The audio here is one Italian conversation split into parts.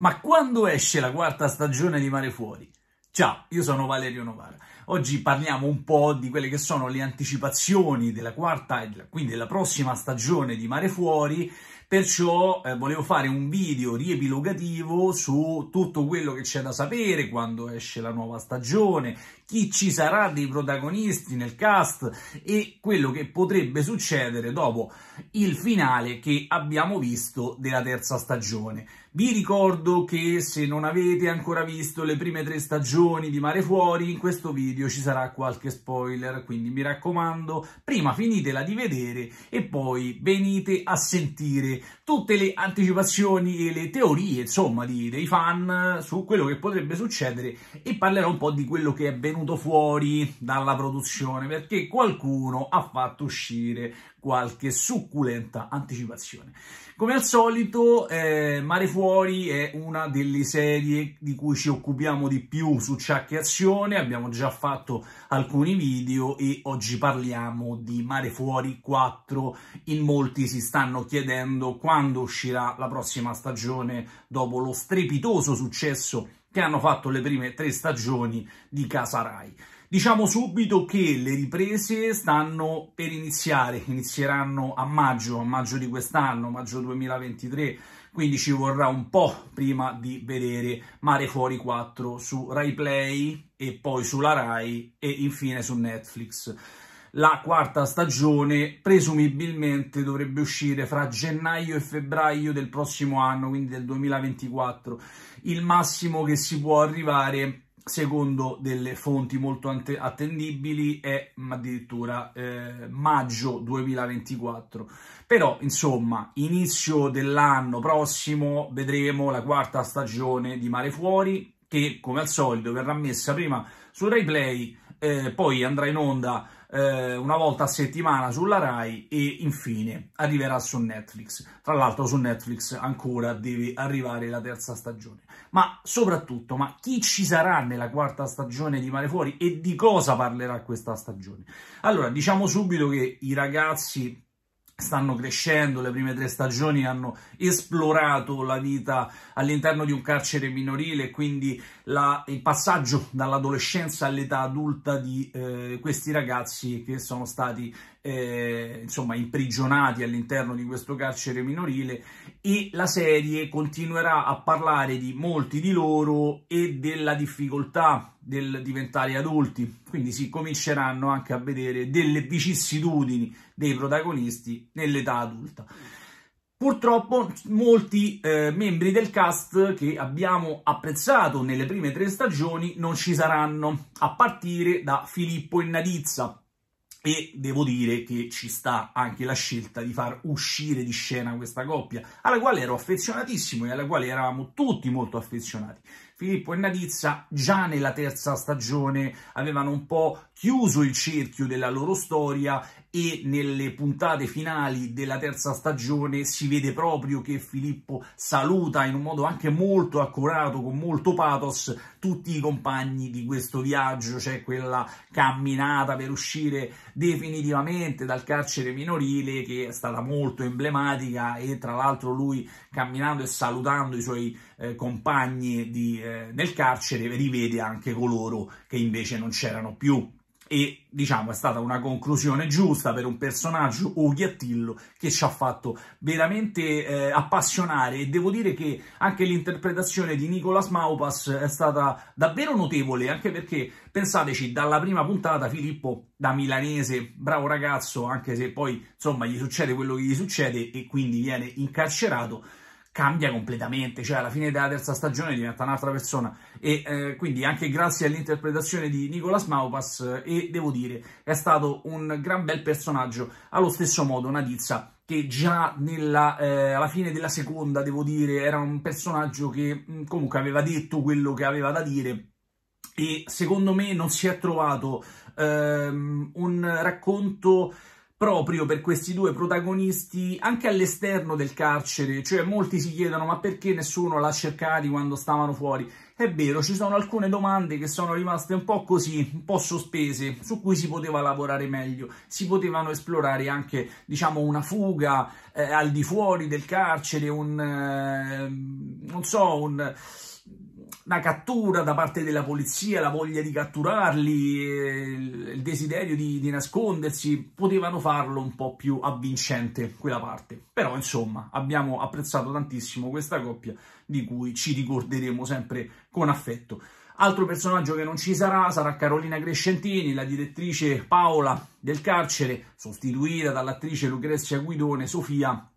Ma quando esce la quarta stagione di Mare Fuori? Ciao, io sono Valerio Novara. Oggi parliamo un po' di quelle che sono le anticipazioni della quarta e quindi della prossima stagione di Mare Fuori, perciò eh, volevo fare un video riepilogativo su tutto quello che c'è da sapere quando esce la nuova stagione, chi ci sarà dei protagonisti nel cast e quello che potrebbe succedere dopo il finale che abbiamo visto della terza stagione. Vi ricordo che se non avete ancora visto le prime tre stagioni di Mare Fuori, in questo video ci sarà qualche spoiler, quindi mi raccomando, prima finitela di vedere e poi venite a sentire tutte le anticipazioni e le teorie, insomma, di, dei fan su quello che potrebbe succedere e parlerò un po' di quello che è venuto fuori dalla produzione, perché qualcuno ha fatto uscire qualche succulenta anticipazione. Come al solito, eh, Mare Fuori è una delle serie di cui ci occupiamo di più su Ciacchi Azione, abbiamo già fatto alcuni video e oggi parliamo di Mare Fuori 4. In molti si stanno chiedendo quando uscirà la prossima stagione dopo lo strepitoso successo che hanno fatto le prime tre stagioni di Casa Rai. Diciamo subito che le riprese stanno per iniziare, inizieranno a maggio, a maggio di quest'anno, maggio 2023, quindi ci vorrà un po' prima di vedere Mare Fuori 4 su Rai Play e poi sulla Rai e infine su Netflix. La quarta stagione presumibilmente dovrebbe uscire fra gennaio e febbraio del prossimo anno, quindi del 2024. Il massimo che si può arrivare secondo delle fonti molto attendibili, è addirittura eh, maggio 2024. Però, insomma, inizio dell'anno prossimo vedremo la quarta stagione di Mare Fuori, che come al solito verrà messa prima su RaiPlay, eh, poi andrà in onda eh, una volta a settimana sulla Rai e infine arriverà su Netflix. Tra l'altro su Netflix ancora deve arrivare la terza stagione. Ma soprattutto, ma chi ci sarà nella quarta stagione di Mare Fuori e di cosa parlerà questa stagione? Allora, diciamo subito che i ragazzi stanno crescendo, le prime tre stagioni hanno esplorato la vita all'interno di un carcere minorile, quindi la, il passaggio dall'adolescenza all'età adulta di eh, questi ragazzi che sono stati eh, insomma, imprigionati all'interno di questo carcere minorile e la serie continuerà a parlare di molti di loro e della difficoltà del diventare adulti, quindi si cominceranno anche a vedere delle vicissitudini dei protagonisti nell'età adulta. Purtroppo molti eh, membri del cast che abbiamo apprezzato nelle prime tre stagioni non ci saranno, a partire da Filippo e Nadizza, e devo dire che ci sta anche la scelta di far uscire di scena questa coppia, alla quale ero affezionatissimo e alla quale eravamo tutti molto affezionati. Filippo e Nadizza già nella terza stagione avevano un po' chiuso il cerchio della loro storia e nelle puntate finali della terza stagione si vede proprio che Filippo saluta in un modo anche molto accurato, con molto pathos, tutti i compagni di questo viaggio, c'è cioè quella camminata per uscire definitivamente dal carcere minorile che è stata molto emblematica e tra l'altro lui camminando e salutando i suoi compagni eh, compagni di, eh, nel carcere, rivede anche coloro che invece non c'erano più. E diciamo è stata una conclusione giusta per un personaggio, Oghiattillo, che ci ha fatto veramente eh, appassionare e devo dire che anche l'interpretazione di Nicolas Maupas è stata davvero notevole, anche perché pensateci, dalla prima puntata Filippo da milanese, bravo ragazzo, anche se poi insomma gli succede quello che gli succede e quindi viene incarcerato, cambia completamente, cioè alla fine della terza stagione diventa un'altra persona e eh, quindi anche grazie all'interpretazione di Nicolas Maupas eh, e devo dire è stato un gran bel personaggio, allo stesso modo una tizia che già nella, eh, alla fine della seconda, devo dire, era un personaggio che mh, mm, comunque aveva detto quello che aveva da dire e secondo me non si è trovato ehm, un racconto proprio per questi due protagonisti anche all'esterno del carcere, cioè molti si chiedono ma perché nessuno l'ha cercati quando stavano fuori? È vero, ci sono alcune domande che sono rimaste un po' così, un po' sospese, su cui si poteva lavorare meglio, si potevano esplorare anche, diciamo, una fuga eh, al di fuori del carcere, un, eh, non so, un una cattura da parte della polizia, la voglia di catturarli, eh, il desiderio di, di, nascondersi, potevano farlo un po' più avvincente quella parte. Però insomma abbiamo apprezzato tantissimo questa coppia di cui ci ricorderemo sempre con affetto. Altro personaggio che non ci sarà sarà Carolina Crescentini, la direttrice Paola del carcere, sostituita dall'attrice Lucrezia Guidone, Sofia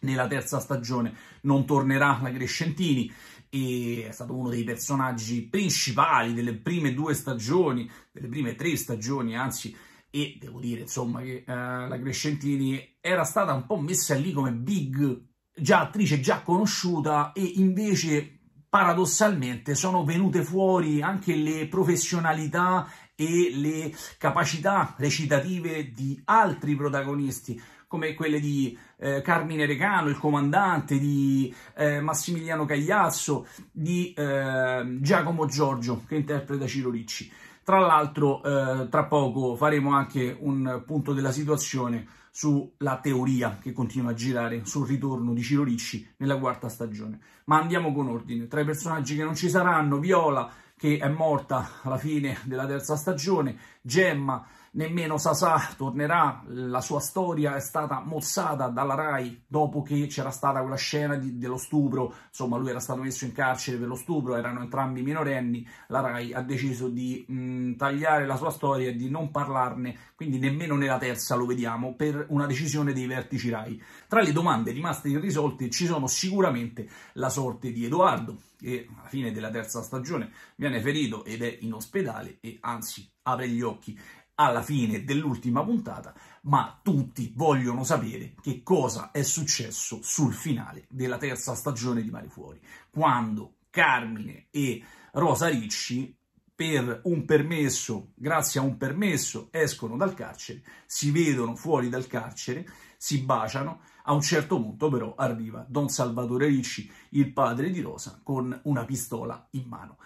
nella terza stagione non tornerà la Crescentini e è stato uno dei personaggi principali delle prime due stagioni, delle prime tre stagioni anzi, e devo dire insomma che uh, la Crescentini era stata un po' messa lì come big, già attrice già conosciuta e invece paradossalmente sono venute fuori anche le professionalità e le capacità recitative di altri protagonisti come quelle di eh, Carmine Recano, il comandante, di eh, Massimiliano Cagliazzo, di eh, Giacomo Giorgio che interpreta Ciro Ricci. Tra l'altro, eh, tra poco faremo anche un punto della situazione sulla teoria che continua a girare sul ritorno di Ciro Ricci nella quarta stagione. Ma andiamo con ordine. Tra i personaggi che non ci saranno, Viola, che è morta alla fine della terza stagione, Gemma, nemmeno Sasà tornerà, la sua storia è stata mozzata dalla RAI dopo che c'era stata quella scena di, dello stupro, insomma lui era stato messo in carcere per lo stupro, erano entrambi minorenni, la RAI ha deciso di mh, mm, tagliare la sua storia e di non parlarne, quindi nemmeno nella terza lo vediamo, per una decisione dei vertici RAI. Tra le domande rimaste irrisolte ci sono sicuramente la sorte di Edoardo, che alla fine della terza stagione viene ferito ed è in ospedale e anzi apre gli occhi alla fine dell'ultima puntata, ma tutti vogliono sapere che cosa è successo sul finale della terza stagione di Mare Fuori, quando Carmine e Rosa Ricci per un permesso, grazie a un permesso, escono dal carcere, si vedono fuori dal carcere, si baciano. A un certo punto però arriva Don Salvatore Ricci, il padre di Rosa, con una pistola in mano.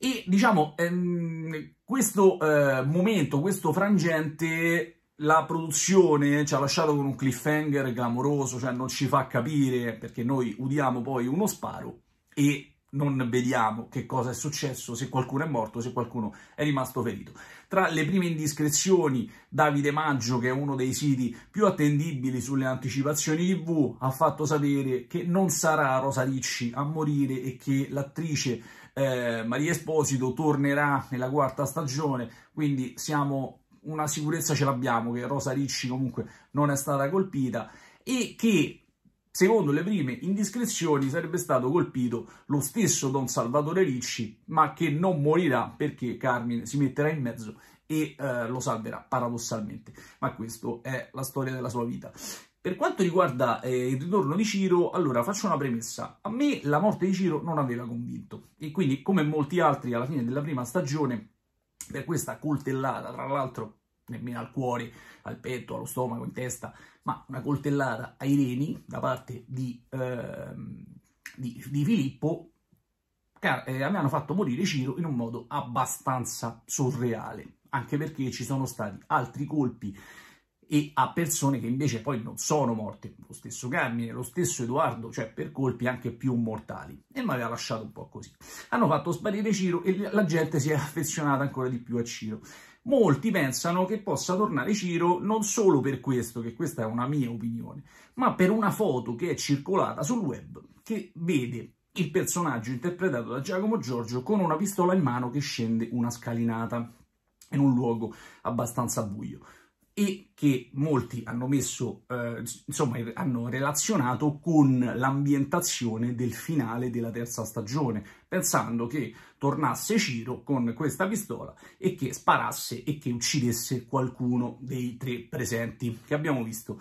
E diciamo, ehm, questo eh, momento, questo frangente, la produzione ci ha lasciato con un cliffhanger clamoroso, cioè non ci fa capire perché noi udiamo poi uno sparo e non vediamo che cosa è successo, se qualcuno è morto, se qualcuno è rimasto ferito. Tra le prime indiscrezioni, Davide Maggio, che è uno dei siti più attendibili sulle anticipazioni TV, ha fatto sapere che non sarà Rosa Ricci a morire e che l'attrice eh, Maria Esposito tornerà nella quarta stagione, quindi siamo, una sicurezza ce l'abbiamo che Rosa Ricci comunque non è stata colpita e che Secondo le prime indiscrezioni sarebbe stato colpito lo stesso Don Salvatore Ricci, ma che non morirà perché Carmine si metterà in mezzo e eh, lo salverà paradossalmente. Ma questa è la storia della sua vita. Per quanto riguarda eh, il ritorno di Ciro, allora faccio una premessa. A me la morte di Ciro non aveva convinto e quindi, come molti altri alla fine della prima stagione, per questa coltellata, tra l'altro nemmeno al cuore, al petto, allo stomaco, in testa, ma una coltellata ai reni da parte di, eh, di, di Filippo, che eh, avevano fatto morire Ciro in un modo abbastanza surreale, anche perché ci sono stati altri colpi e a persone che invece poi non sono morte, lo stesso Carmine, lo stesso Edoardo, cioè per colpi anche più mortali, e mi aveva lasciato un po' così. Hanno fatto sparire Ciro e la gente si è affezionata ancora di più a Ciro. Molti pensano che possa tornare Ciro non solo per questo, che questa è una mia opinione, ma per una foto che è circolata sul web che vede il personaggio interpretato da Giacomo Giorgio con una pistola in mano che scende una scalinata in un luogo abbastanza buio e che molti hanno messo, eh, insomma, hanno relazionato con l'ambientazione del finale della terza stagione, pensando che tornasse Ciro con questa pistola e che sparasse e che uccidesse qualcuno dei tre presenti che abbiamo visto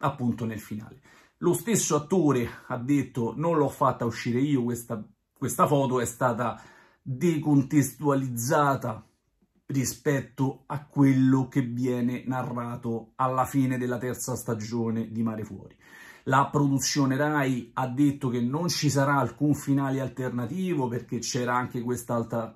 appunto nel finale. Lo stesso attore ha detto non l'ho fatta uscire io, questa, questa foto è stata decontestualizzata rispetto a quello che viene narrato alla fine della terza stagione di Mare Fuori. La produzione Rai ha detto che non ci sarà alcun finale alternativo perché c'era anche quest'altra,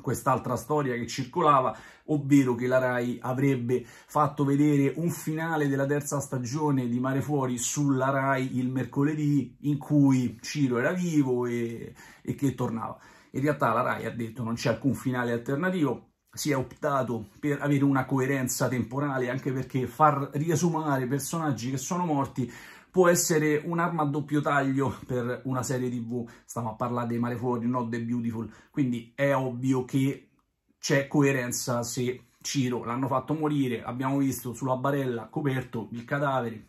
quest'altra storia che circolava, ovvero che la Rai avrebbe fatto vedere un finale della terza stagione di Mare Fuori sulla Rai il mercoledì in cui Ciro era vivo e, e che tornava. In realtà la Rai ha detto non c'è alcun finale alternativo, si è optato per avere una coerenza temporale, anche perché far riesumare personaggi che sono morti può essere un'arma a doppio taglio per una serie tv, stiamo a parlare dei Malefuori, not The Beautiful, quindi è ovvio che c'è coerenza se Ciro l'hanno fatto morire, abbiamo visto sulla barella coperto il cadavere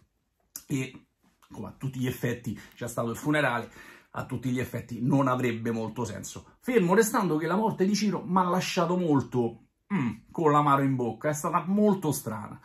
e come a tutti gli effetti c'è stato il funerale, a tutti gli effetti non avrebbe molto senso. Fermo restando che la morte di Ciro mi ha lasciato molto mm, con l'amaro in bocca, è stata molto strana.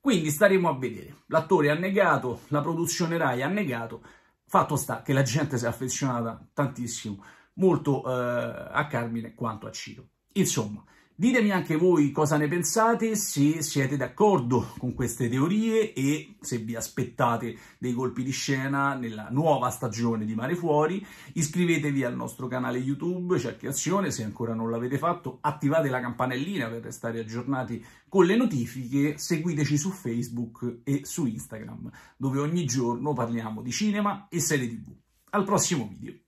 Quindi staremo a vedere. L'attore ha negato, la produzione Rai ha negato, fatto sta che la gente si è affezionata tantissimo, molto eh, a Carmine quanto a Ciro. Insomma, Ditemi anche voi cosa ne pensate, se siete d'accordo con queste teorie e se vi aspettate dei colpi di scena nella nuova stagione di Mare Fuori. Iscrivetevi al nostro canale YouTube, cerchi azione se ancora non l'avete fatto, attivate la campanellina per restare aggiornati con le notifiche, seguiteci su Facebook e su Instagram, dove ogni giorno parliamo di cinema e serie tv. Al prossimo video!